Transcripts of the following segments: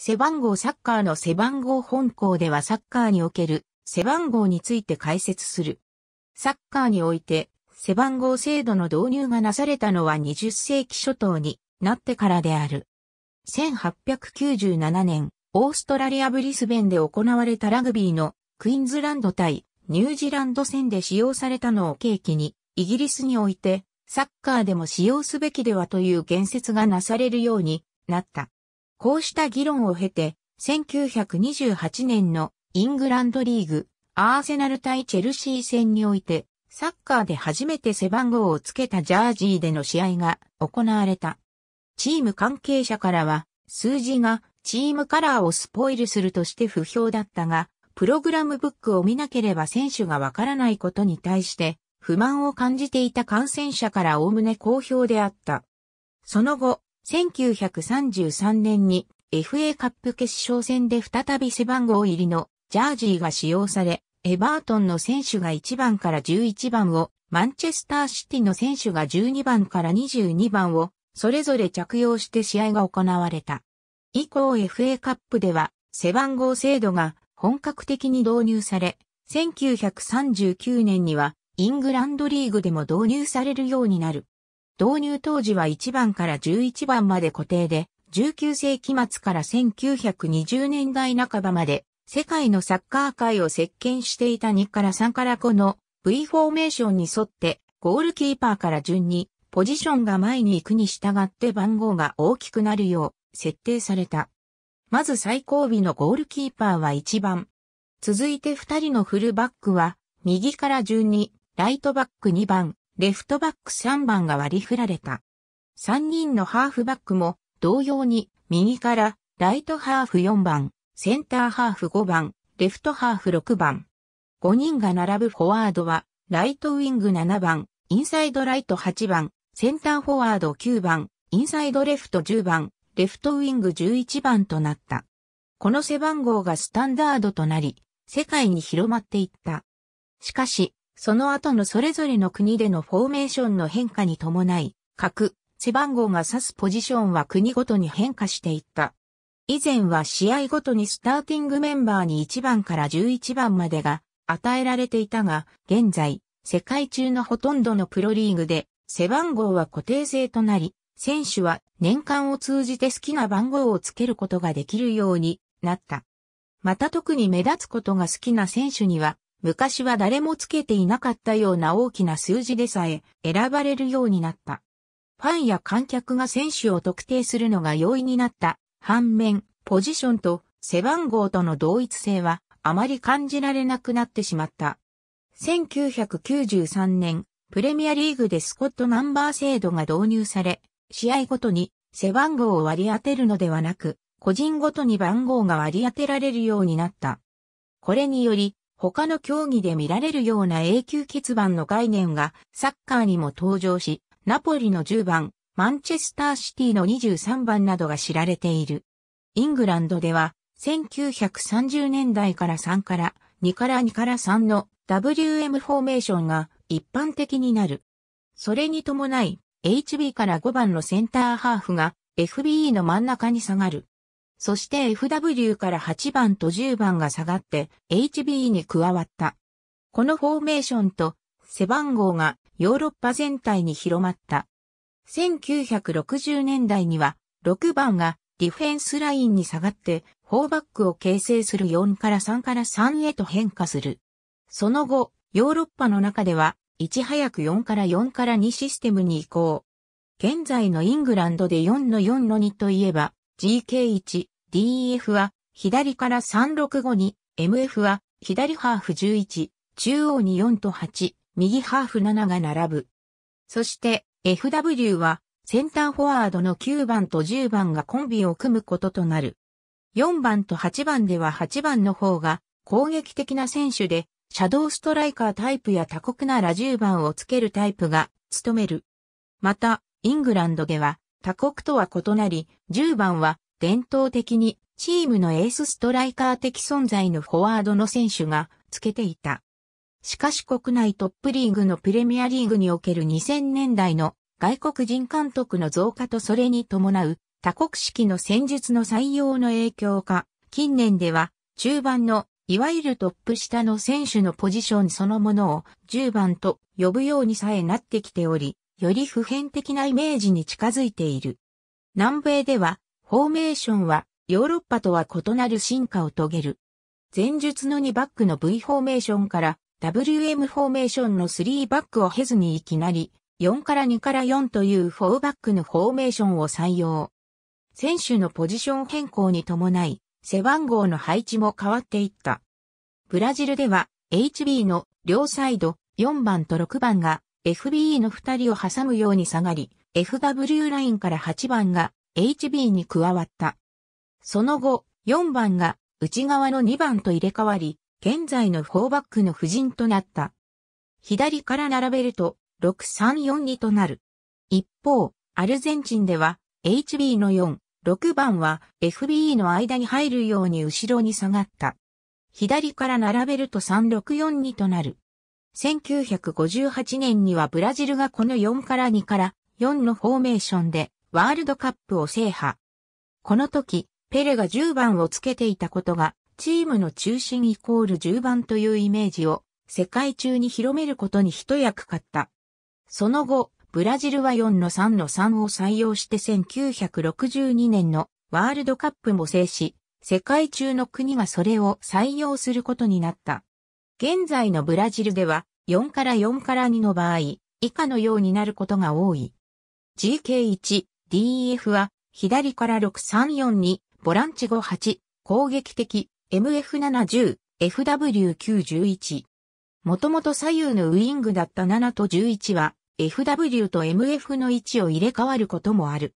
背番号サッカーの背番号本校ではサッカーにおける背番号について解説する。サッカーにおいて背番号制度の導入がなされたのは20世紀初頭になってからである。1897年、オーストラリアブリスベンで行われたラグビーのクイーンズランド対ニュージーランド戦で使用されたのを契機に、イギリスにおいてサッカーでも使用すべきではという言説がなされるようになった。こうした議論を経て、1928年のイングランドリーグ、アーセナル対チェルシー戦において、サッカーで初めて背番号をつけたジャージーでの試合が行われた。チーム関係者からは、数字がチームカラーをスポイルするとして不評だったが、プログラムブックを見なければ選手がわからないことに対して、不満を感じていた感染者からおおむね好評であった。その後、1933年に FA カップ決勝戦で再び背番号入りのジャージーが使用され、エバートンの選手が1番から11番を、マンチェスターシティの選手が12番から22番を、それぞれ着用して試合が行われた。以降 FA カップでは、背番号制度が本格的に導入され、1939年にはイングランドリーグでも導入されるようになる。導入当時は1番から11番まで固定で、19世紀末から1920年代半ばまで、世界のサッカー界を席巻していた2から3から5の V フォーメーションに沿って、ゴールキーパーから順に、ポジションが前に行くに従って番号が大きくなるよう、設定された。まず最後尾のゴールキーパーは1番。続いて2人のフルバックは、右から順に、ライトバック2番、レフトバック3番が割り振られた。3人のハーフバックも同様に右からライトハーフ4番、センターハーフ5番、レフトハーフ6番。5人が並ぶフォワードはライトウィング7番、インサイドライト8番、センターフォワード9番、インサイドレフト10番、レフトウィング11番となった。この背番号がスタンダードとなり、世界に広まっていった。しかし、その後のそれぞれの国でのフォーメーションの変化に伴い、各背番号が指すポジションは国ごとに変化していった。以前は試合ごとにスターティングメンバーに1番から11番までが与えられていたが、現在、世界中のほとんどのプロリーグで、背番号は固定制となり、選手は年間を通じて好きな番号をつけることができるようになった。また特に目立つことが好きな選手には、昔は誰もつけていなかったような大きな数字でさえ選ばれるようになった。ファンや観客が選手を特定するのが容易になった。反面、ポジションと背番号との同一性はあまり感じられなくなってしまった。1993年、プレミアリーグでスコットナンバー制度が導入され、試合ごとに背番号を割り当てるのではなく、個人ごとに番号が割り当てられるようになった。これにより、他の競技で見られるような永久欠番の概念がサッカーにも登場し、ナポリの10番、マンチェスターシティの23番などが知られている。イングランドでは、1930年代から3から2から2から3の WM フォーメーションが一般的になる。それに伴い、HB から5番のセンターハーフが FBE の真ん中に下がる。そして FW から8番と10番が下がって HB に加わった。このフォーメーションと背番号がヨーロッパ全体に広まった。1960年代には6番がディフェンスラインに下がって4バックを形成する4から3から3へと変化する。その後、ヨーロッパの中では、いち早く4から4から2システムに移行。現在のイングランドで4の4の2といえば、GK1DF e は左から365に、MF は左ハーフ11、中央に4と8、右ハーフ7が並ぶ。そして FW はセンターフォワードの9番と10番がコンビを組むこととなる。4番と8番では8番の方が攻撃的な選手で、シャドーストライカータイプや他国なら10番をつけるタイプが務める。また、イングランドでは他国とは異なり、10番は伝統的にチームのエースストライカー的存在のフォワードの選手がつけていた。しかし国内トップリーグのプレミアリーグにおける2000年代の外国人監督の増加とそれに伴う多国式の戦術の採用の影響か、近年では中盤のいわゆるトップ下の選手のポジションそのものを10番と呼ぶようにさえなってきており、より普遍的なイメージに近づいている。南米では、フォーメーションはヨーロッパとは異なる進化を遂げる。前述の2バックの V フォーメーションから WM フォーメーションの3バックを経ずにいきなり4から2から4という4バックのフォーメーションを採用。選手のポジション変更に伴い背番号の配置も変わっていった。ブラジルでは HB の両サイド4番と6番が FBE の2人を挟むように下がり、FW ラインから8番が HB に加わった。その後、4番が内側の2番と入れ替わり、現在の4バックの布陣となった。左から並べると、6342となる。一方、アルゼンチンでは、HB の4、6番は FBE の間に入るように後ろに下がった。左から並べると3642となる。1958年にはブラジルがこの4から2から4のフォーメーションでワールドカップを制覇。この時、ペレが10番をつけていたことが、チームの中心イコール10番というイメージを世界中に広めることに一役買った。その後、ブラジルは4の3の3を採用して1962年のワールドカップも制し、世界中の国がそれを採用することになった。現在のブラジルでは4から4から2の場合、以下のようになることが多い。GK1、DEF は、左から634に、ボランチ58、攻撃的、MF710、FW911。もともと左右のウイングだった7と11は、FW と MF の位置を入れ替わることもある。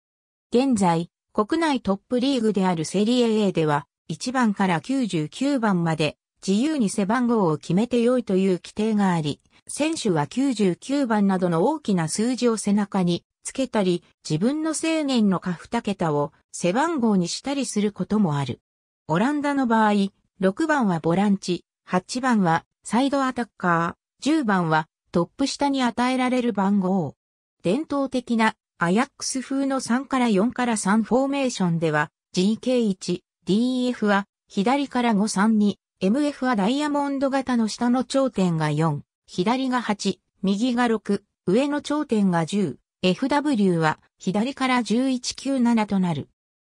現在、国内トップリーグであるセリエ A では、1番から99番まで自由に背番号を決めて良いという規定があり、選手は99番などの大きな数字を背中につけたり、自分の制年の下2桁を背番号にしたりすることもある。オランダの場合、6番はボランチ、8番はサイドアタッカー、10番はトップ下に与えられる番号。伝統的なアヤックス風の3から4から3フォーメーションでは GK1、DF は左から5 3に、MF はダイヤモンド型の下の頂点が4、左が8、右が6、上の頂点が10、FW は左から1197となる。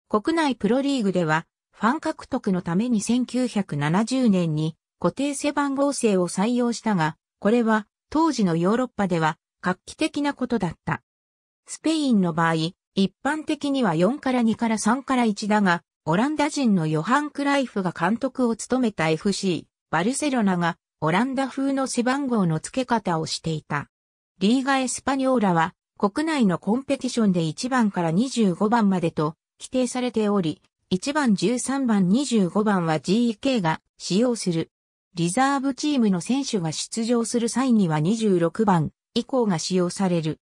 国内プロリーグでは、ファン獲得のために1970年に固定背番号制を採用したが、これは当時のヨーロッパでは画期的なことだった。スペインの場合、一般的には4から2から3から1だが、オランダ人のヨハン・クライフが監督を務めた FC、バルセロナが、オランダ風の背番号の付け方をしていた。リーガ・エスパニョーラは、国内のコンペティションで1番から25番までと規定されており、1番13番25番は g k が使用する。リザーブチームの選手が出場する際には26番以降が使用される。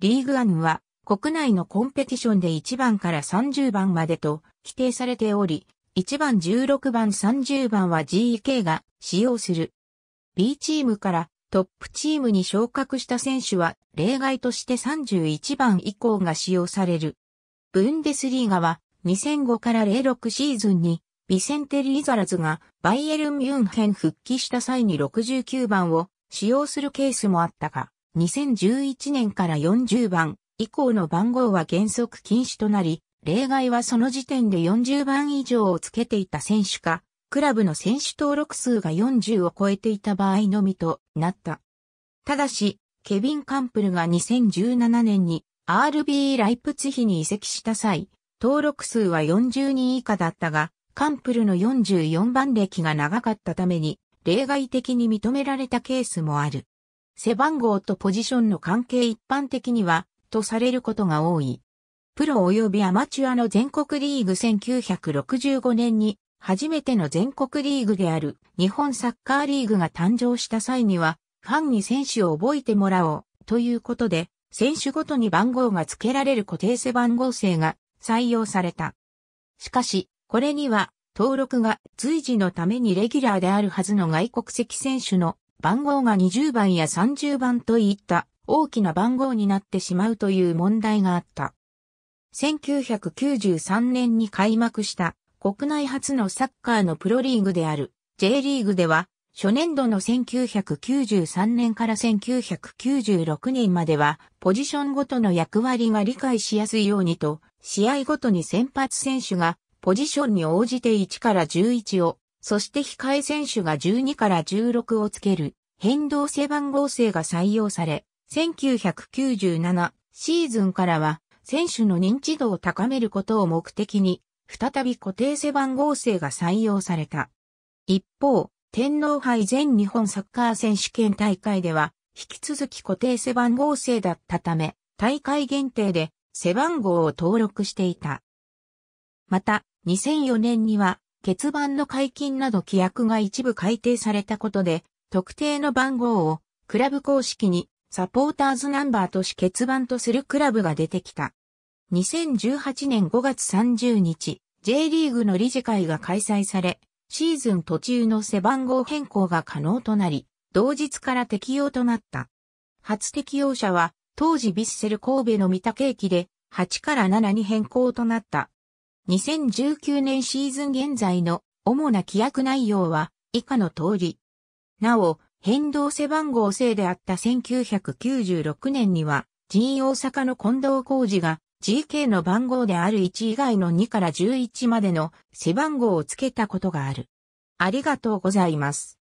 リーグアンは国内のコンペティションで1番から30番までと規定されており、1番16番30番は GEK が使用する。B チームからトップチームに昇格した選手は例外として31番以降が使用される。ブンデスリーガは2005から06シーズンにビセンテリーザラズがバイエルン・ミュンヘン復帰した際に69番を使用するケースもあったが、2011年から40番、以降の番号は原則禁止となり、例外はその時点で40番以上をつけていた選手か、クラブの選手登録数が40を超えていた場合のみとなった。ただし、ケビン・カンプルが2017年に RB ライプツヒに移籍した際、登録数は40人以下だったが、カンプルの44番歴が長かったために、例外的に認められたケースもある。背番号とポジションの関係一般的には、とされることが多い。プロ及びアマチュアの全国リーグ1965年に初めての全国リーグである日本サッカーリーグが誕生した際にはファンに選手を覚えてもらおうということで選手ごとに番号が付けられる固定背番号制が採用された。しかし、これには登録が随時のためにレギュラーであるはずの外国籍選手の番号が20番や30番といった大きな番号になってしまうという問題があった。1993年に開幕した国内初のサッカーのプロリーグである J リーグでは初年度の1993年から1996年まではポジションごとの役割が理解しやすいようにと試合ごとに先発選手がポジションに応じて1から11をそして控え選手が12から16をつける変動性番号制が採用され1997シーズンからは選手の認知度を高めることを目的に、再び固定背番号制が採用された。一方、天皇杯全日本サッカー選手権大会では、引き続き固定背番号制だったため、大会限定で背番号を登録していた。また、2004年には、欠番の解禁など規約が一部改定されたことで、特定の番号をクラブ公式にサポーターズナンバーとし欠番とするクラブが出てきた。2018年5月30日、J リーグの理事会が開催され、シーズン途中の背番号変更が可能となり、同日から適用となった。初適用者は、当時ビッセル神戸の三宅駅で、8から7に変更となった。2019年シーズン現在の主な規約内容は以下の通り。なお、変動背番号制であった1996年には、G 大阪の近藤浩二が GK の番号である1以外の2から11までの背番号を付けたことがある。ありがとうございます。